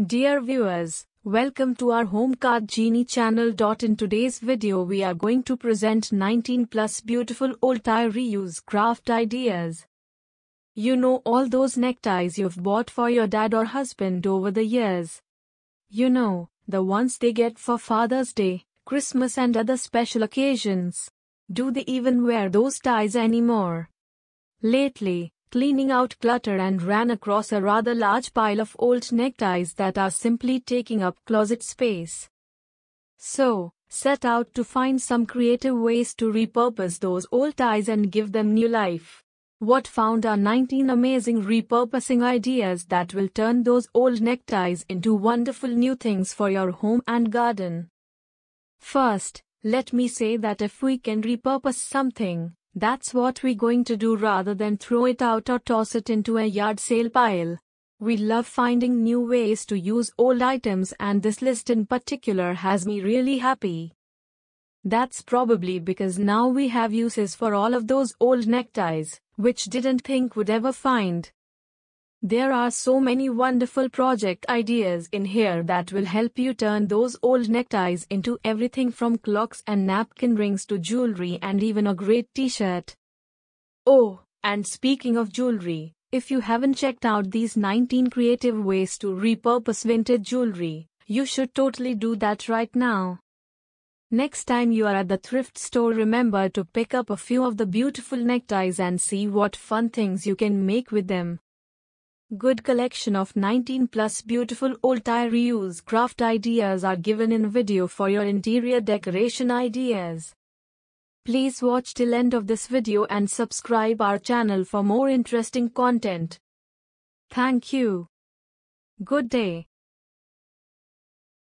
Dear viewers, welcome to our Home Card Genie channel. In today's video we are going to present 19 plus beautiful old tie reuse craft ideas. You know all those neckties you've bought for your dad or husband over the years. You know, the ones they get for Father's Day, Christmas and other special occasions. Do they even wear those ties anymore? Lately, cleaning out clutter and ran across a rather large pile of old neckties that are simply taking up closet space. So, set out to find some creative ways to repurpose those old ties and give them new life. What found are 19 amazing repurposing ideas that will turn those old neckties into wonderful new things for your home and garden. First, let me say that if we can repurpose something, that's what we're going to do rather than throw it out or toss it into a yard sale pile. We love finding new ways to use old items and this list in particular has me really happy. That's probably because now we have uses for all of those old neckties, which didn't think would ever find. There are so many wonderful project ideas in here that will help you turn those old neckties into everything from clocks and napkin rings to jewelry and even a great t-shirt. Oh, and speaking of jewelry, if you haven't checked out these 19 creative ways to repurpose vintage jewelry, you should totally do that right now. Next time you are at the thrift store, remember to pick up a few of the beautiful neckties and see what fun things you can make with them. Good collection of 19 plus beautiful old tire reuse craft ideas are given in video for your interior decoration ideas. Please watch till end of this video and subscribe our channel for more interesting content. Thank you. Good day.